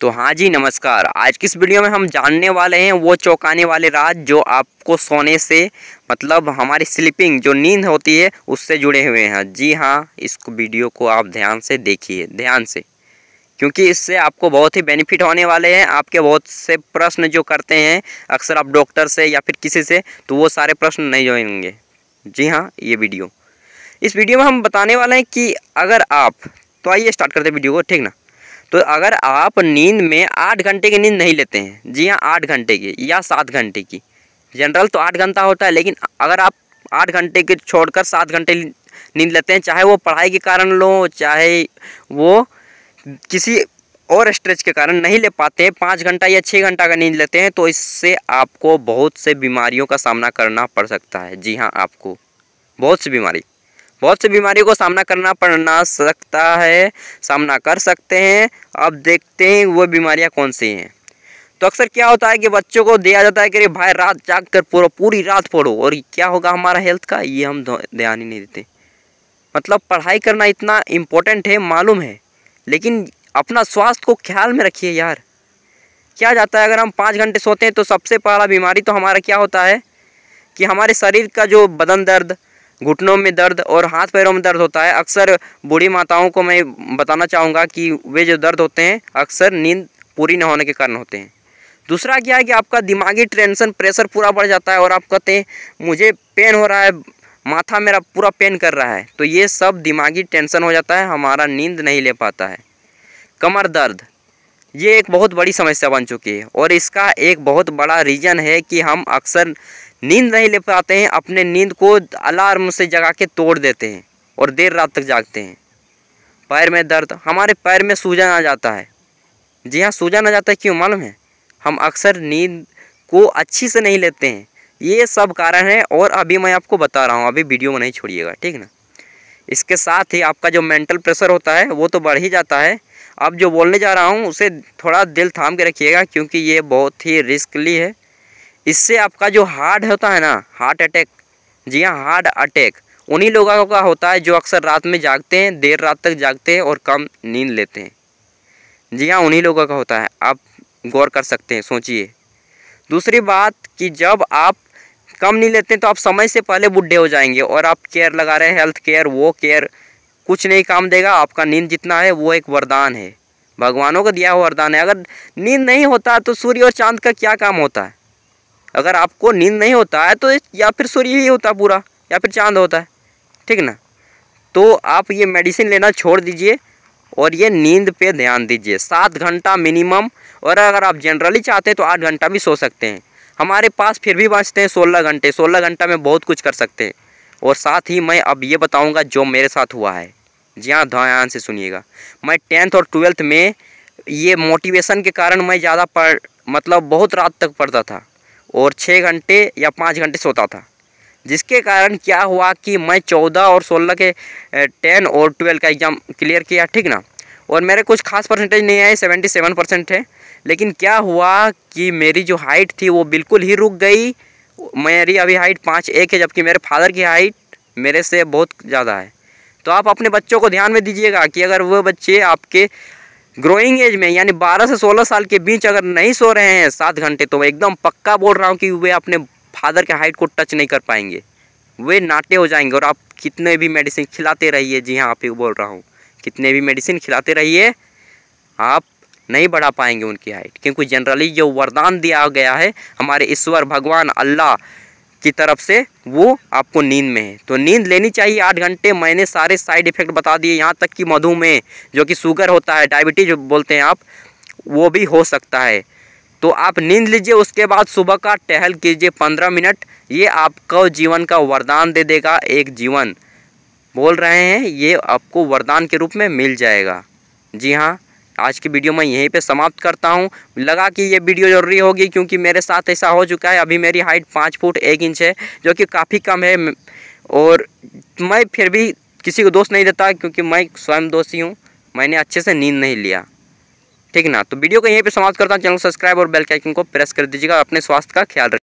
तो हाँ जी नमस्कार आज की इस वीडियो में हम जानने वाले हैं वो चौंकाने वाले राज जो आपको सोने से मतलब हमारी स्लीपिंग जो नींद होती है उससे जुड़े हुए हैं जी हाँ इस वीडियो को आप ध्यान से देखिए ध्यान से क्योंकि इससे आपको बहुत ही बेनिफिट होने वाले हैं आपके बहुत से प्रश्न जो करते हैं अक्सर आप डॉक्टर से या फिर किसी से तो वो सारे प्रश्न नहीं होंगे जी हाँ ये वीडियो इस वीडियो में हम बताने वाले हैं कि अगर आप तो आइए स्टार्ट करते वीडियो को ठीक ना तो अगर आप नींद में आठ घंटे की नींद नहीं लेते हैं जी हाँ आठ घंटे की या सात घंटे की जनरल तो आठ घंटा होता है लेकिन अगर आप आठ घंटे के छोड़कर सात घंटे नींद लेते हैं चाहे वो पढ़ाई के कारण लो चाहे वो किसी और स्ट्रेच के कारण नहीं ले पाते हैं पाँच घंटा या छः घंटा का नींद लेते हैं तो इससे आपको बहुत से बीमारियों का सामना करना पड़ सकता है जी हाँ आपको बहुत सी बीमारी बहुत सी बीमारियों को सामना करना पड़ना सकता है सामना कर सकते हैं अब देखते हैं वो बीमारियां कौन सी हैं तो अक्सर क्या होता है कि बच्चों को दिया जाता है कि अरे भाई रात जाग कर पूरा पूरी रात पढ़ो और क्या होगा हमारा हेल्थ का ये हम ध्यान ही नहीं देते मतलब पढ़ाई करना इतना इम्पोर्टेंट है मालूम है लेकिन अपना स्वास्थ्य को ख्याल में रखिए यार क्या जाता है अगर हम पाँच घंटे सोते हैं तो सबसे पहला बीमारी तो हमारा क्या होता है कि हमारे शरीर का जो बदन दर्द घुटनों में दर्द और हाथ पैरों में दर्द होता है अक्सर बूढ़ी माताओं को मैं बताना चाहूँगा कि वे जो दर्द होते हैं अक्सर नींद पूरी न होने के कारण होते हैं दूसरा क्या है कि आपका दिमागी टेंशन प्रेशर पूरा बढ़ जाता है और आप कहते हैं मुझे पेन हो रहा है माथा मेरा पूरा पेन कर रहा है तो ये सब दिमागी टेंशन हो जाता है हमारा नींद नहीं ले पाता है कमर दर्द ये एक बहुत बड़ी समस्या बन चुकी है और इसका एक बहुत बड़ा रीज़न है कि हम अक्सर नींद नहीं ले पाते हैं अपने नींद को अलार्म से जगा के तोड़ देते हैं और देर रात तक जागते हैं पैर में दर्द हमारे पैर में सूजन आ जाता है जी हाँ सूजन आ जाता है क्यों मालूम है हम अक्सर नींद को अच्छी से नहीं लेते हैं ये सब कारण है और अभी मैं आपको बता रहा हूँ अभी वीडियो में नहीं छोड़िएगा ठीक ना इसके साथ ही आपका जो मेंटल प्रेशर होता है वो तो बढ़ ही जाता है अब जो बोलने जा रहा हूँ उसे थोड़ा दिल थाम के रखिएगा क्योंकि ये बहुत ही रिस्कली है इससे आपका जो हार्ट होता है ना हार्ट अटैक जी हाँ हार्ट अटैक उन्हीं लोगों का होता है जो अक्सर रात में जागते हैं देर रात तक जागते हैं और कम नींद लेते हैं जी हाँ उन्हीं लोगों का होता है आप गौर कर सकते हैं सोचिए दूसरी बात कि जब आप कम नहीं लेते हैं तो आप समय से पहले बुढ़े हो जाएंगे और आप केयर लगा रहे हैं हेल्थ केयर वो केयर कुछ नहीं काम देगा आपका नींद जितना है वो एक वरदान है भगवानों का दिया हुआ वरदान है अगर नींद नहीं होता तो सूर्य और चांद का क्या काम होता है अगर आपको नींद नहीं होता है तो या फिर सूर्य ही होता पूरा या फिर चांद होता है ठीक ना तो आप ये मेडिसिन लेना छोड़ दीजिए और ये नींद पे ध्यान दीजिए सात घंटा मिनिमम और अगर आप जनरली चाहते हैं तो आठ घंटा भी सो सकते हैं हमारे पास फिर भी बचते हैं सोलह घंटे सोलह घंटा में बहुत कुछ कर सकते हैं और साथ ही मैं अब ये बताऊंगा जो मेरे साथ हुआ है जी हाँ ध्यान से सुनिएगा मैं टेंथ और ट्वेल्थ में ये मोटिवेशन के कारण मैं ज़्यादा पढ़ मतलब बहुत रात तक पढ़ता था और छः घंटे या पाँच घंटे सोता था जिसके कारण क्या हुआ कि मैं चौदह और सोलह के टेन और ट्वेल्व का एग्ज़ाम क्लियर किया ठीक ना और मेरे कुछ खास परसेंटेज नहीं आए सेवेंटी सेवन परसेंट है लेकिन क्या हुआ कि मेरी जो हाइट थी वो बिल्कुल ही रुक गई मेरी अभी हाइट पाँच एक है जबकि मेरे फादर की हाइट मेरे से बहुत ज़्यादा है तो आप अपने बच्चों को ध्यान में दीजिएगा कि अगर वह बच्चे आपके ग्रोइंग एज में यानी 12 से 16 साल के बीच अगर नहीं सो रहे हैं सात घंटे तो मैं एकदम पक्का बोल रहा हूँ कि वे अपने फादर के हाइट को टच नहीं कर पाएंगे वे नाटे हो जाएंगे और आप कितने भी मेडिसिन खिलाते रहिए जी हाँ आप ही बोल रहा हूँ कितने भी मेडिसिन खिलाते रहिए आप नहीं बढ़ा पाएंगे उनकी हाइट क्योंकि जनरली जो वरदान दिया गया है हमारे ईश्वर भगवान अल्लाह की तरफ से वो आपको नींद में है तो नींद लेनी चाहिए आठ घंटे मैंने सारे साइड इफ़ेक्ट बता दिए यहाँ तक कि मधुमेह जो कि शुगर होता है डायबिटीज बोलते हैं आप वो भी हो सकता है तो आप नींद लीजिए उसके बाद सुबह का टहल कीजिए पंद्रह मिनट ये आपको जीवन का वरदान दे देगा एक जीवन बोल रहे हैं ये आपको वरदान के रूप में मिल जाएगा जी हाँ आज की वीडियो मैं यहीं पे समाप्त करता हूँ लगा कि ये वीडियो जरूरी होगी क्योंकि मेरे साथ ऐसा हो चुका है अभी मेरी हाइट पाँच फुट एक इंच है जो कि काफ़ी कम है और मैं फिर भी किसी को दोष नहीं देता क्योंकि मैं स्वयं दोषी हूँ मैंने अच्छे से नींद नहीं लिया ठीक ना तो वीडियो को यहीं पर समाप्त करता हूँ चैनल सब्सक्राइब और बेल के आइकन को प्रेस कर दीजिएगा अपने स्वास्थ्य का ख्याल रखें